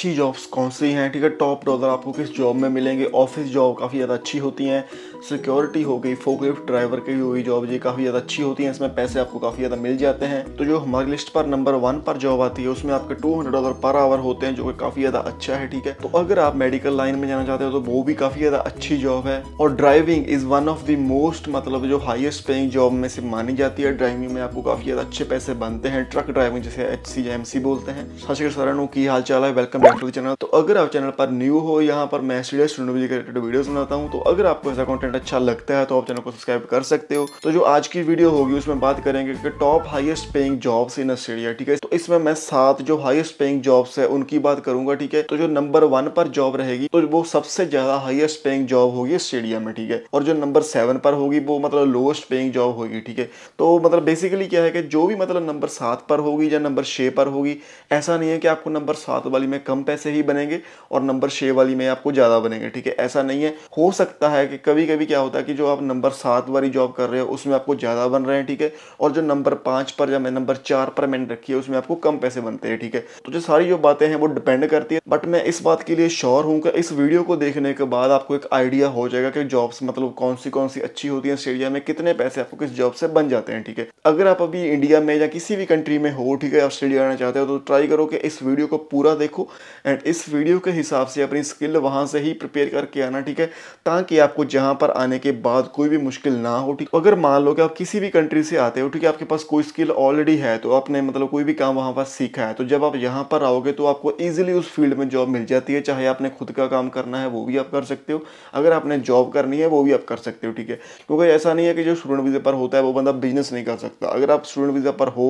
अच्छी जॉब्स कौन सी हैं ठीक है टॉप डॉलर आपको किस जॉब में मिलेंगे ऑफिस जॉब काफ़ी ज़्यादा अच्छी होती हैं सिक्योरिटी हो गई फोकलिफ्ट ड्राइवर की हुई जॉब ये काफ़ी ज़्यादा अच्छी होती हैं इसमें पैसे आपको काफ़ी ज़्यादा मिल जाते हैं तो जो हमारी लिस्ट पर नंबर वन पर जॉब आती है उसमें आपके टू डॉलर पर आवर होते हैं जो कि काफ़ी ज़्यादा अच्छा है ठीक है तो अगर आप मेडिकल लाइन में जाना चाहते हो तो वो भी काफ़ी ज़्यादा अच्छी जॉब है और driving is one of the most मतलब जो हाइस्ट पेइंग जॉब में से मानी जाती है ड्राइविंग में आपको काफ़ी ज़्यादा अच्छे पैसे बनते हैं ट्रक ड्राइविंग जैसे एच सी बोलते हैं सच के सरण की हाल चाल है वेलकम बैक टू चैनल तो अगर आप चैनल पर न्यू हो यहाँ पर मैं सीरियस के रिलेटेड वीडियोस बनाता हूँ तो अगर आपको ऐसा कंटेंट अच्छा लगता है तो आप चैनल को सब्सक्राइब कर सकते हो तो जो आज की वीडियो होगी उसमें बात करेंगे कि top highest paying jobs in Australia ठीक है तो इसमें मैं सात जो हाइस्ट पेइंग जॉब्स है उनकी बात करूंगा ठीक है तो जो नंबर वन पर जॉब रहेगी तो वो सबसे ज्यादा हाइस्ट पेइंग जॉब होगी ऑस्ट्रेलिया में ठीक है और जो नंबर सेवन पर होगी वो मतलब लोएस्ट पेइंग जॉब होगी ठीक है तो मतलब बेसिकली क्या है कि जो भी मतलब नंबर सात पर होगी या नंबर छः पर होगी ऐसा नहीं है कि आपको नंबर सात वाली में कम कम पैसे ही बनेंगे और नंबर छः वाली में आपको ज़्यादा बनेंगे ठीक है ऐसा नहीं है हो सकता है कि कभी कभी क्या होता है कि जो आप नंबर सात वाली जॉब कर रहे हो उसमें आपको ज़्यादा बन रहे हैं ठीक है और जो नंबर पाँच पर या नंबर चार पर मैंने रखी है उसमें आपको कम पैसे बनते हैं ठीक है तो जो सारी जो बातें हैं वो डिपेंड करती है बट मैं इस बात के लिए श्योर हूँ कि इस वीडियो को देखने के बाद आपको एक आइडिया हो जाएगा कि जॉब्स मतलब कौन सी कौन सी अच्छी होती है ऑस्ट्रेलिया में कितने पैसे आपको किस जॉब से बन जाते हैं ठीक है अगर आप अभी इंडिया में या किसी भी कंट्री में हो ठीक है ऑस्ट्रेलिया आना चाहते हो तो ट्राई करो कि इस वीडियो को पूरा देखो एंड इस वीडियो के हिसाब से अपनी स्किल वहाँ से ही प्रिपेयर करके आना ठीक है ताकि आपको जहाँ पर आने के बाद कोई भी मुश्किल ना हो ठीक अगर मान लो कि आप किसी भी कंट्री से आते हो ठीक है आपके पास कोई स्किल ऑलरेडी है तो आपने मतलब कोई भी काम वहाँ पर सीखा है तो जब आप यहाँ पर आओगे तो आपको ईजिली उस फील्ड में जॉब मिल जाती है चाहे आपने खुद का काम करना है वो भी आप कर सकते हो अगर आपने जॉब करनी है वो भी आप कर सकते हो ठीक है क्योंकि ऐसा नहीं है कि जो स्टूडेंट वीज़े पर होता है वो बंदा बिजनेस नहीं कर सकता अगर आप स्टूडेंट वीज़ा पर हो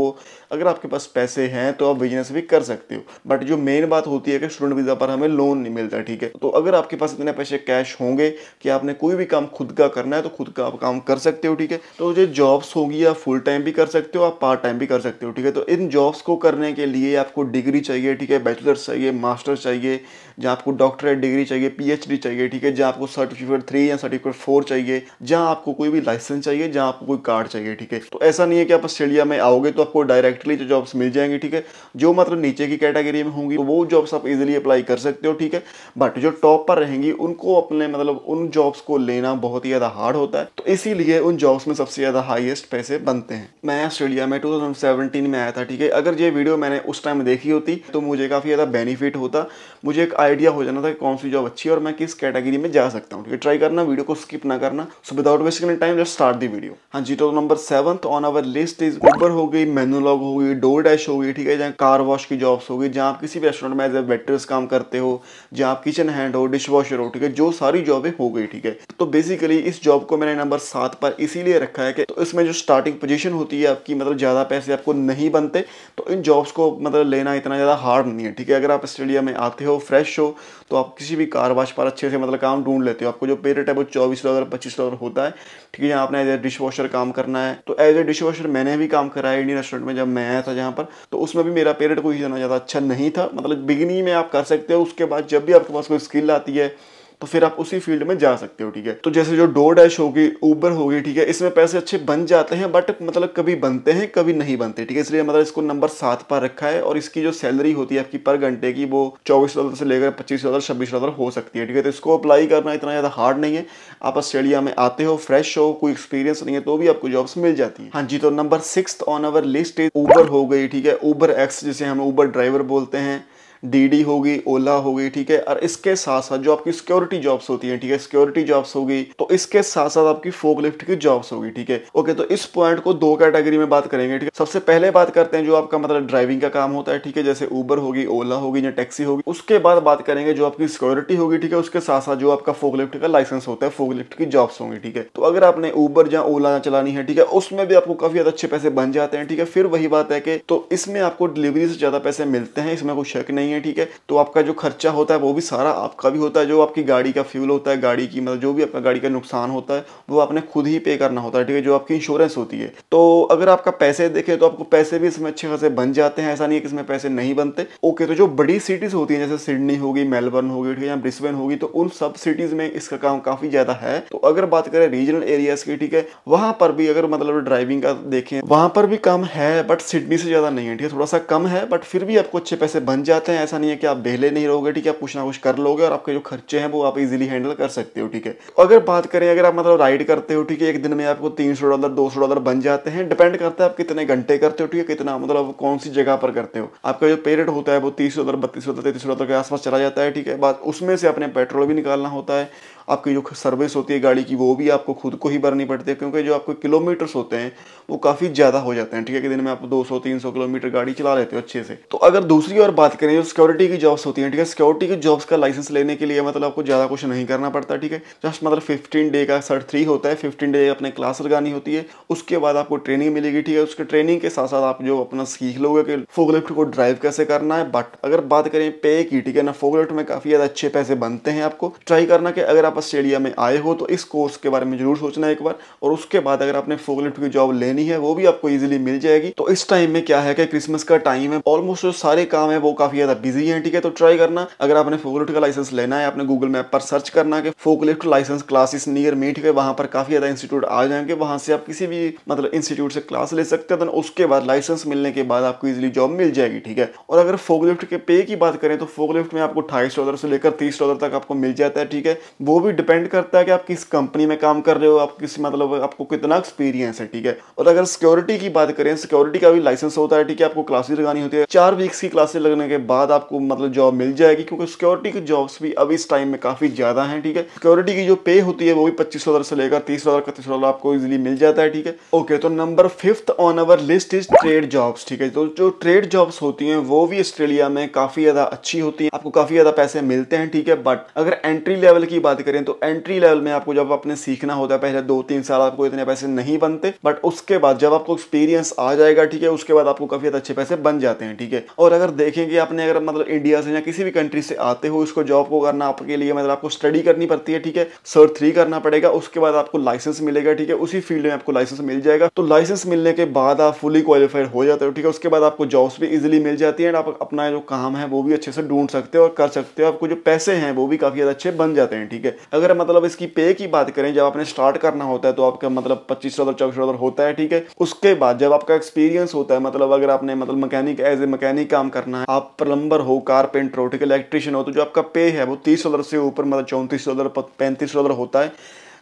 अगर आपके पास पैसे हैं तो आप बिजनेस भी कर सकते हो बट जो मेन बात होती होती है कि स्टूडेंट वीज़ा पर हमें लोन नहीं मिलता ठीक है तो अगर आपके पास इतने पैसे कैश होंगे कि आपने कोई भी काम खुद का करना है तो खुद का आप काम कर सकते हो ठीक है तो जो जॉब्स होगी आप फुल टाइम भी कर सकते हो आप पार्ट टाइम भी कर सकते हो ठीक है तो इन जॉब्स को करने के लिए आपको डिग्री चाहिए ठीक है बैचलर्स चाहिए मास्टर्स चाहिए जहाँ आपको डॉक्टरेट डिग्री चाहिए पीएचडी चाहिए ठीक है जहाँ आपको सर्टिफिकेट थ्री या सर्टिफिकेट फोर चाहिए जहाँ आपको कोई भी लाइसेंस चाहिए जहाँ आपको कोई कार्ड चाहिए ठीक है तो ऐसा नहीं है कि आप ऑस्ट्रेलिया में आओगे तो आपको डायरेक्टली जो जॉब्स मिल जाएंगे ठीक है जो मतलब नीचे की कैटेगरी में होंगी तो वो जॉब्स जॉब्स आप इजीली अप्लाई कर सकते हो ठीक है बट जो टॉप पर रहेंगी उनको अपने मतलब उन जॉब्स को लेना बहुत ही ज़्यादा हार्ड होता है तो इसीलिए उन जॉब्स में सबसे ज़्यादा हाइएस्ट पैसे बनते हैं मैं ऑस्ट्रेलिया में टू में आया था ठीक है अगर ये वीडियो मैंने उस टाइम देखी होती तो मुझे काफ़ी ज़्यादा बेनिफिट होता मुझे एक आइडिया हो जाना था कि कौन सी जॉब अच्छी है और मैं किस कैटेगरी में जा सकता हूँ ट्राई करना वीडियो को स्किप ना करना so without wasting any time just start the video हाँ जी तो number seventh on our list is Uber हो गई मेनोलॉग हो गई डोर डैश हो गई ठीक है जहाँ कार वॉश की जॉब्स हो गई जहाँ आप किसी भी रेस्टोरेंट में एज ए आप मतलब वेटर्स काम करते हो जो आप किचन हैंड हो डिश वॉशर हो ठीक है जो सारी जॉबें हो गई ठीक है तो बेसिकली इस जॉब को मैंने नंबर सात पर इसीलिए रखा है कि तो इसमें जो स्टार्टिंग पोजिशन होती है आपकी मतलब ज़्यादा पैसे आपको नहीं बनते तो इन जॉब्स को मतलब लेना इतना ज़्यादा हार्ड नहीं है ठीक है अगर आप ऑस्ट्रेलिया में आते हो फ्रेश हो तो आप किसी भी कार वाश पर अच्छे से मतलब काम ढूंढ लेते हो आपको जो पेरेट है वो चौबीस डॉलर पच्चीस डॉलर होता है ठीक है यहाँ आपने एज ए डिश वॉशर काम करना है तो एज ए डिश वॉशर मैंने भी काम करा है इंडियन रेस्टोरेंट में जब मैं आया था जहाँ पर तो उसमें भी मेरा पेरेट कोई इतना ज़्यादा अच्छा नहीं था मतलब बिगिनिंग इतनी में आप कर सकते हो उसके बाद जब भी आपके पास कोई स्किल आती है तो फिर आप उसी फील्ड में जा सकते हो ठीक है तो जैसे जो डो डैश होगी ऊबर होगी ठीक है इसमें पैसे अच्छे बन जाते हैं बट मतलब कभी बनते हैं कभी नहीं बनते ठीक है इसलिए मतलब इसको नंबर सात पर रखा है और इसकी जो सैलरी होती है आपकी पर घंटे की वो चौबीस डॉलर से लेकर पच्चीस डॉलर छब्बीस डॉलर हो सकती है ठीक है तो इसको अप्लाई करना इतना ज़्यादा हार्ड नहीं है आप ऑस्ट्रेलिया में आते हो फ्रेश हो कोई एक्सपीरियंस नहीं है तो भी आपको जॉब्स मिल जाती है हाँ जी तो number six on our list Uber हो गई ठीक है ऊबर एक्स जिसे हम ऊबर ड्राइवर बोलते हैं डी होगी ओला होगी ठीक है और इसके साथ साथ जो आपकी सिक्योरिटी जॉब्स होती है ठीक है सिक्योरिटी जॉब्स होगी तो इसके साथ साथ आपकी फोकलिफ्ट की जॉब्स होगी ठीक है ओके तो इस पॉइंट को दो कैटेगरी में बात करेंगे ठीक है सबसे पहले बात करते हैं जो आपका मतलब ड्राइविंग का काम होता है ठीक है जैसे ऊबर होगी ओला होगी या टैक्सी होगी उसके बाद बात करेंगे जो आपकी सिक्योरिटी होगी ठीक है उसके साथ साथ जो आपका फोकलिफ्ट का लाइसेंस होता है फोकलिफ्ट की जॉब्स होंगी ठीक है तो अगर आपने ऊबर या ओला चलानी है ठीक है उसमें भी आपको काफी अच्छे पैसे बन जाते हैं ठीक है फिर वही बात है कि तो इसमें आपको डिलीवरी से ज्यादा पैसे मिलते हैं इसमें कोई शक नहीं नहीं है ठीक है तो आपका जो खर्चा होता है वो भी सारा आपका भी होता है जो आपकी गाड़ी का फ्यूल होता है गाड़ी की मतलब जो भी आपका गाड़ी का नुकसान होता है वो आपने खुद ही पे करना होता है ठीक है जो आपकी इंश्योरेंस होती है तो अगर आपका पैसे देखें तो आपको पैसे भी इसमें अच्छे खासे बन जाते हैं ऐसा नहीं है कि इसमें पैसे नहीं बनते ओके तो जो बड़ी सिटीज़ होती है जैसे सिडनी होगी मेलबर्न होगी ठीक है या ब्रिस्बेन होगी तो उन सब सिटीज़ में इसका काम काफ़ी ज़्यादा है तो अगर बात करें रीजनल एरियाज़ की ठीक है वहां पर भी अगर मतलब ड्राइविंग का देखें वहां पर भी काम है बट सिडनी से ज़्यादा नहीं है ठीक है थोड़ा सा कम है बट फिर भी आपको अच्छे पैसे बन जाते हैं हैं ऐसा नहीं है कि आप बेहले नहीं रहोगे ठीक है आप कुछ ना कुछ कर लोगे और आपके जो खर्चे हैं वो आप इजीली हैंडल कर सकते हो ठीक है अगर बात करें अगर आप मतलब राइड करते हो ठीक है एक दिन में आपको तीन सौ डॉलर दो सौ डॉलर बन जाते हैं डिपेंड करता है आप कितने घंटे करते हो ठीक है कितना मतलब कौन सी जगह पर करते हो आपका जो पेरियड होता है वो तीस डॉलर बत्तीस डॉलर तैतीस डॉलर के आसपास चला जाता है ठीक है बात उसमें से अपने पेट्रोल भी निकालना होता है आपकी जो सर्विस होती है गाड़ी की वो भी आपको खुद को ही भरनी पड़ती है क्योंकि जो आपके किलोमीटर्स होते हैं वो काफ़ी ज़्यादा हो जाते हैं ठीक है कि दिन में आप 200 300 किलोमीटर गाड़ी चला लेते हो अच्छे से तो अगर दूसरी और बात करें जो सिक्योरिटी की जॉब्स होती हैं ठीक है सिक्योरिटी की जॉब्स का लाइसेंस लेने के लिए मतलब आपको ज़्यादा कुछ नहीं करना पड़ता ठीक है जस्ट मतलब फिफ्टीन डे का सर्ट थ्री होता है फिफ्टीन डे अपने क्लास लगानी होती है उसके बाद आपको ट्रेनिंग मिलेगी ठीक है उसके ट्रेनिंग के साथ साथ आप जो अपना सीख लोगे कि फोकलिफ्ट को ड्राइव कैसे करना है बट अगर बात करें पे की ठीक है ना फोकलिफ्ट में काफ़ी ज़्यादा अच्छे पैसे बनते हैं आपको ट्राई करना कि अगर आप ऑस्ट्रेलिया में आए हो तो इस कोर्स के बारे में जरूर सोचना एक बार और उसके बाद अगर आपने फोकलिफ्ट की जॉब लेनी है वो भी आपको इजीली मिल जाएगी तो इस टाइम में क्या है कि क्रिसमस का टाइम है ऑलमोस्ट जो सारे काम है वो काफी ज्यादा बिजी है ठीक है तो ट्राई करना अगर आपने फोकलिफ्ट का लाइसेंस लेना है आपने गूगल मैप पर सर्च करना कि forklift licence classes near me ठीक है वहां पर काफी ज्यादा इंस्टीट्यूट आ जाएंगे वहां से आप किसी भी मतलब इंस्टीट्यूट से क्लास ले सकते हैं उसके बाद लाइसेंस मिलने के बाद आपको इजिली जॉब मिल जाएगी ठीक है और अगर फोकलिफ्ट के पे की बात करें तो फोकलिफ्ट में आपको अठाईस डॉलर से लेकर तीस डॉलर तक आपको मिल जाता है ठीक है वो भी भी डिपेंड करता है कि आप किस कंपनी में काम कर रहे हो आप किस मतलब आपको कितना एक्सपीरियंस है ठीक है और अगर सिक्योरिटी की बात करें सिक्योरिटी का भी लाइसेंस होता है ठीक है आपको क्लासेस लगानी होती है चार वीक्स की क्लासेस लगने के बाद आपको मतलब जॉब मिल जाएगी क्योंकि सिक्योरिटी की जॉब्स भी अभी इस टाइम में काफ़ी ज़्यादा है ठीक है सिक्योरिटी की जो पे होती है वो भी पच्चीस से लेकर तीस हजार इकतीस आपको इजिली मिल जाता है ठीक है ओके तो number fifth on our list is trade jobs ठीक है तो जो ट्रेड जॉब्स होती हैं वो भी ऑस्ट्रेलिया में काफ़ी ज़्यादा अच्छी होती है आपको काफ़ी ज़्यादा पैसे मिलते हैं ठीक है बट अगर एंट्री लेवल की बात करें तो एंट्री लेवल में आपको जब आपने सीखना होता है पहले दो तीन साल आपको इतने पैसे नहीं बनते बट उसके बाद जब आपको एक्सपीरियंस आ जाएगा ठीक है उसके बाद आपको काफी अच्छे पैसे बन जाते हैं ठीक है और अगर देखेंगे आपने अगर मतलब इंडिया से या किसी भी कंट्री से आते हो इसको जॉब को करना आपके लिए मतलब आपको स्टडी करनी पड़ती है ठीक है सर थ्री करना पड़ेगा उसके बाद आपको लाइसेंस मिलेगा ठीक है उसी फील्ड में आपको लाइसेंस मिल जाएगा तो लाइसेंस मिलने के बाद आप फुली क्वालिफाइड हो जाते हो ठीक है उसके बाद आपको जॉब्स भी इजिली मिल जाती है आप अपना जो काम है वो भी अच्छे से ढूंढ सकते हो और कर सकते हो आपको जो पैसे हैं वो भी काफी अच्छे बन जाते हैं ठीक है अगर मतलब इसकी पे की बात करें जब आपने स्टार्ट करना होता है तो आपका मतलब पच्चीस डॉलर चौबीस डॉलर होता है ठीक है उसके बाद जब आपका एक्सपीरियंस होता है मतलब अगर आपने मतलब मैकेनिक एज ए मैकेनिक काम करना है आप प्लम्बर हो कारपेंटर हो ठीक है इलेक्ट्रिशियन हो तो जो आपका पे है वो तीस डॉलर से ऊपर मतलब चौंतीस डॉलर पैंतीस डॉलर होता है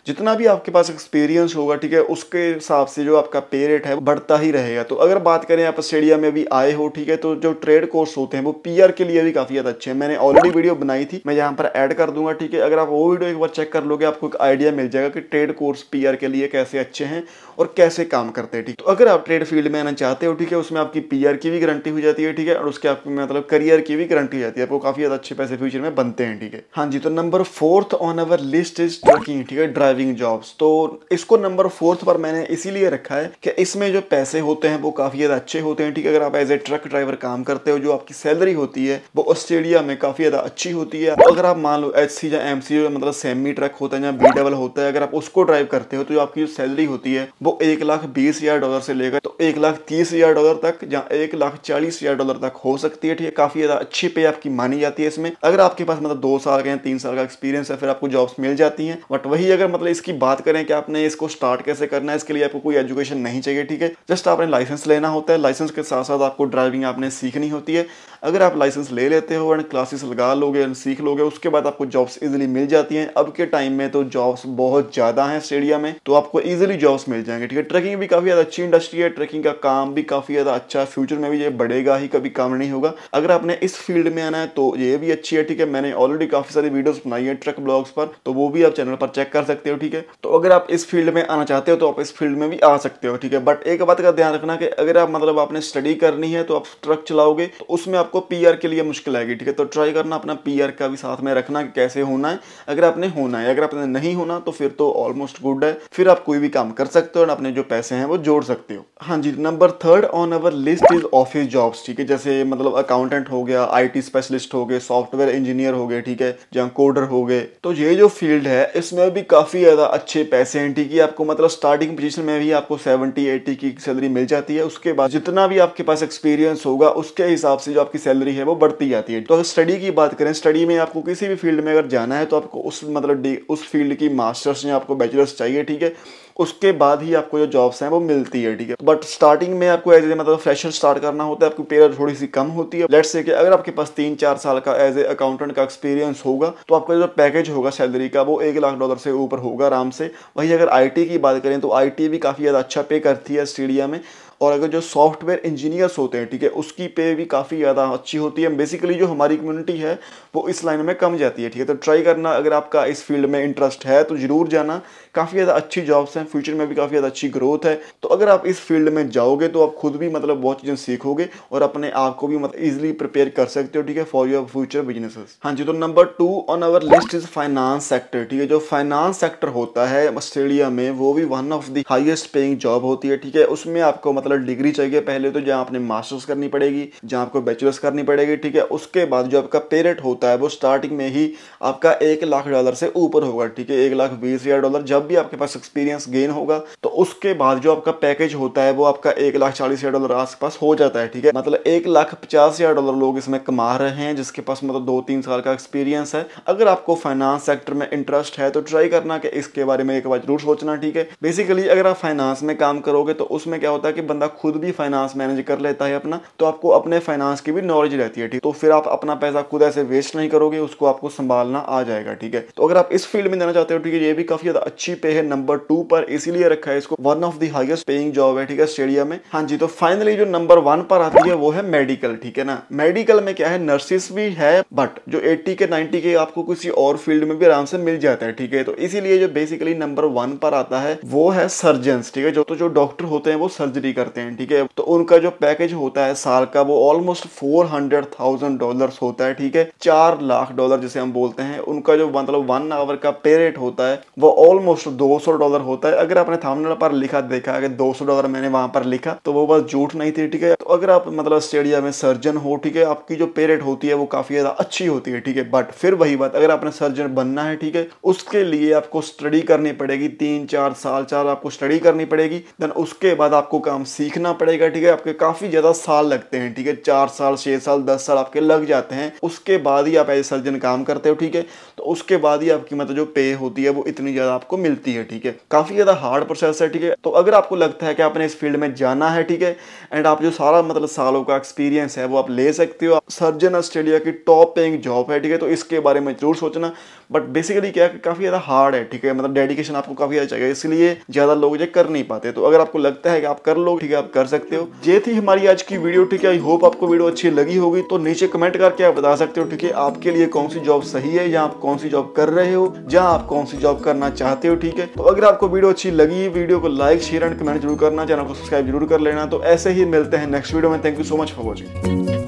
जितना भी आपके पास एक्सपीरियंस होगा ठीक है उसके हिसाब से जो आपका पे रेट है वो बढ़ता ही रहेगा तो अगर बात करें आप स्टेडिया में अभी आए हो ठीक है तो जो ट्रेड कोर्स होते हैं वो पीआर के लिए भी काफी ज्यादा अच्छे हैं मैंने ऑलरेडी वीडियो बनाई थी मैं यहाँ पर ऐड कर दूंगा ठीक है अगर आप वो वीडियो एक बार चेक कर लोगे आपको एक आइडिया मिल जाएगा कि ट्रेड कोर्स पी के लिए कैसे अच्छे हैं और कैसे काम करते हैं ठीक तो अगर आप ट्रेड फील्ड में आना चाहते हो ठीक है उसमें आपकी पी की भी गारंटी हो जाती है ठीक है और उसके आप मतलब करियर की भी गारंटी हो जाती है आपको काफी ज्यादा अच्छे पैसे फ्यूचर में बनते हैं ठीक है हाँ जी तो number fourth on our list is trucking ठीक है ड्राइविंग सर्विंग जॉब्स तो इसको नंबर फोर्थ पर मैंने इसीलिए रखा है कि इसमें जो पैसे होते हैं वो काफ़ी ज़्यादा अच्छे होते हैं ठीक है अगर आप एज ए ट्रक ड्राइवर काम करते हो जो आपकी सैलरी होती है वो ऑस्ट्रेलिया में काफ़ी ज़्यादा अच्छी होती है अगर आप मान लो एच या एम मतलब सेमी ट्रक होता है या बी डबल होता है अगर आप उसको ड्राइव करते हो तो जो आपकी जो सैलरी होती है वो एक लाख बीस हज़ार डॉलर से लेकर तो एक लाख तीस हज़ार डॉलर तक या एक लाख चालीस हज़ार डॉलर तक हो सकती है ठीक है काफ़ी ज़्यादा अच्छी पे आपकी मानी जाती है इसमें अगर आपके पास मतलब दो साल का या तीन साल का एक्सपीरियंस है फिर आपको जॉब्स मिल जाती हैं बट वही अगर मतलब पहले इसकी बात करें कि आपने इसको स्टार्ट कैसे करना है इसके लिए आपको कोई एजुकेशन नहीं चाहिए ठीक है जस्ट आपने लाइसेंस लेना होता है लाइसेंस के साथ साथ आपको ड्राइविंग आपने सीखनी होती है अगर आप लाइसेंस ले लेते हो एंड क्लासेस लगा लोगे एंड सीख लोगे उसके बाद आपको जॉब्स इजिली मिल जाती हैं अब के टाइम में तो जॉब्स बहुत ज़्यादा हैं स्टेडिया में तो आपको इजिली जॉब्स मिल जाएंगे ठीक है ट्रैकिंग भी काफ़ी ज़्यादा अच्छी इंडस्ट्री है ट्रैकिंग का काम भी काफ़ी ज़्यादा अच्छा है फ्यूचर में भी ये बढ़ेगा ही कभी काम नहीं होगा अगर आपने इस फील्ड में आना है तो ये भी अच्छी है ठीक है मैंने ऑलरेडी काफ़ी सारी वीडियोज़ बनाई है ट्रक ब्लॉग्स पर तो वो भी आप चैनल पर चेक कर सकते हैं सकते हो ठीक है तो अगर आप इस फील्ड में आना चाहते हो तो आप इस फील्ड में भी आ सकते हो ठीक है बट एक बात का ध्यान रखना कि अगर आप मतलब आपने स्टडी करनी है तो आप ट्रक चलाओगे तो उसमें आपको पी के लिए मुश्किल आएगी ठीक है तो ट्राई करना अपना पी का भी साथ में रखना कि कैसे होना है अगर आपने होना है अगर आपने नहीं होना तो फिर तो ऑलमोस्ट गुड है फिर आप कोई भी काम कर सकते हो और अपने जो पैसे हैं वो जोड़ सकते हो हाँ जी number third on our list is office jobs ठीक है जैसे मतलब अकाउंटेंट हो गया आईटी स्पेशलिस्ट हो गए सॉफ्टवेयर इंजीनियर हो गए ठीक है जहाँ कोडर हो गए तो ये जो फील्ड है इसमें भी काफी काफ़ी ज़्यादा अच्छे पैसे हैं ठीक है आपको मतलब स्टार्टिंग पोजीशन में भी आपको 70 80 की सैलरी मिल जाती है उसके बाद जितना भी आपके पास एक्सपीरियंस होगा उसके हिसाब से जो आपकी सैलरी है वो बढ़ती जाती है तो अगर स्टडी की बात करें स्टडी में आपको किसी भी फील्ड में अगर जाना है तो आपको उस मतलब उस फील्ड की मास्टर्स या आपको बैचलर्स चाहिए ठीक है उसके बाद ही आपको जो जॉब्स हैं वो मिलती है ठीक है बट स्टार्टिंग में आपको एज ए मतलब फ्रेशर स्टार्ट करना होता है आपकी पेयर थोड़ी सी कम होती है लेट से कि अगर आपके पास तीन चार साल का एज ए अकाउंटेंट का एक्सपीरियंस होगा तो आपका जो पैकेज होगा सैलरी का वो एक लाख डॉलर से ऊपर होगा आराम से वही अगर आई की बात करें तो आई भी काफ़ी ज़्यादा अच्छा पे करती है ऑस्ट्रेलिया में और अगर जो सॉफ्टवेयर इंजीनियर्स होते हैं ठीक है उसकी पे भी काफ़ी ज़्यादा अच्छी होती है बेसिकली जो हमारी कम्युनिटी है वो इस लाइन में कम जाती है ठीक है तो ट्राई करना अगर आपका इस फील्ड में इंटरेस्ट है तो ज़रूर जाना काफ़ी ज़्यादा अच्छी जॉब्स हैं फ्यूचर में भी काफ़ी ज़्यादा अच्छी ग्रोथ है तो अगर आप इस फील्ड में जाओगे तो आप खुद भी मतलब बहुत चीज़ें सीखोगे और अपने आप को भी मतलब ईजिली प्रिपेयर कर सकते हो ठीक है फॉर योर फ्यूचर बिजनेसेस हाँ जी तो number two on our list is finance sector ठीक है जो फाइनेंस सेक्टर होता है ऑस्ट्रेलिया में वो भी one of the highest paying job होती है ठीक है उसमें आपको मतलब मतलब डिग्री चाहिए पहले तो जहाँ आपने मास्टर्स करनी पड़ेगी जहाँ आपको बैचलर्स करनी पड़ेगी ठीक है उसके बाद जो आपका पेरेट होता है वो स्टार्टिंग में ही आपका एक लाख डॉलर से ऊपर होगा ठीक है एक लाख बीस हज़ार डॉलर जब भी आपके पास एक्सपीरियंस गेन होगा तो उसके बाद जो आपका पैकेज होता है वो आपका एक लाख चालीस हज़ार डॉलर आसपास हो जाता है ठीक है मतलब एक लाख पचास हज़ार डॉलर लोग इसमें कमा रहे हैं जिसके पास मतलब दो तीन साल का एक्सपीरियंस है अगर आपको फाइनेंस सेक्टर में इंटरेस्ट है तो ट्राई करना कि इसके बारे में एक बार जरूर सोचना ठीक है बेसिकली अगर आप फाइनेंस में काम करोगे तो उसमें क्या होता है कि बंदा खुद भी फाइनेंस मैनेज कर लेता है अपना तो आपको अपने फाइनेंस की भी नॉलेज रहती है ठीक तो फिर आप अपना पैसा खुद ऐसे वेस्ट नहीं करोगे उसको आपको संभालना आ जाएगा ठीक है तो अगर आप इस फील्ड में देना चाहते हो ठीक है ये भी काफी ज्यादा अच्छी पे है नंबर टू पर इसीलिए रखा है इसको one of the highest paying job है ठीक है ऑस्ट्रेलिया में हाँ जी तो फाइनली जो नंबर वन पर आती है वो है मेडिकल ठीक है ना मेडिकल में क्या है नर्सिस भी है बट जो एट्टी के नाइनटी के आपको किसी और फील्ड में भी आराम से मिल जाता है ठीक है तो इसीलिए जो बेसिकली नंबर वन पर आता है वो है सर्जन ठीक है जो तो जो डॉक्टर होते हैं वो सर्जरी कर करते हैं ठीक है तो उनका जो पैकेज होता है साल का वो almost four hundred thousand dollar होता है ठीक है चार लाख डॉलर जिसे हम बोलते हैं उनका जो मतलब वन आवर का पे रेट होता है वो ऑलमोस्ट दो सौ डॉलर होता है अगर आपने थामनेल पर लिखा देखा अगर दो सौ डॉलर मैंने वहां पर लिखा तो वो बस झूठ नहीं थी ठीक है तो अगर आप मतलब स्टेडिया में सर्जन हो ठीक है आपकी जो पे रेट होती है वो काफी ज्यादा अच्छी होती है ठीक है बट फिर वही बात अगर आपने सर्जन बनना है ठीक है उसके लिए आपको स्टडी करनी पड़ेगी तीन चार साल चार आपको स्टडी करनी पड़ेगी देन उसके बाद आपको काम सीखना पड़ेगा ठीक है आपके काफ़ी ज़्यादा साल लगते हैं ठीक है चार साल छह साल दस साल आपके लग जाते हैं उसके बाद ही आप एज सर्जन काम करते हो ठीक है उसके बाद ही आपकी मतलब जो पे होती है वो इतनी ज़्यादा आपको मिलती है ठीक है काफ़ी ज़्यादा हार्ड प्रोसेस है ठीक है तो अगर आपको लगता है कि आपने इस फील्ड में जाना है ठीक है एंड आप जो सारा मतलब सालों का एक्सपीरियंस है वो आप ले सकते हो सर्जन ऑस्ट्रेलिया की टॉप पेइंग जॉब है ठीक है तो इसके बारे में जरूर सोचना बट बेसिकली क्या है काफ़ी ज़्यादा हार्ड है ठीक है मतलब डेडिकेशन आपको काफ़ी ज़्यादा चाहिए इसलिए ज़्यादा लोग ये कर नहीं पाते तो अगर आपको लगता है कि आप कर लो ठीक है आप कर सकते हो ये थी हमारी आज की वीडियो ठीक है आई होप आपको वीडियो अच्छी लगी होगी तो नीचे कमेंट करके आप बता सकते हो ठीक है आपके लिए कौन सी जॉब सही है या आप कौन कौन सी जॉब कर रहे हो जहाँ आप कौन सी जॉब करना चाहते हो ठीक है तो अगर आपको वीडियो अच्छी लगी वीडियो को लाइक शेयर एंड कमेंट जरूर करना चैनल को सब्सक्राइब जरूर कर लेना तो ऐसे ही मिलते हैं नेक्स्ट वीडियो में thank you so much for watching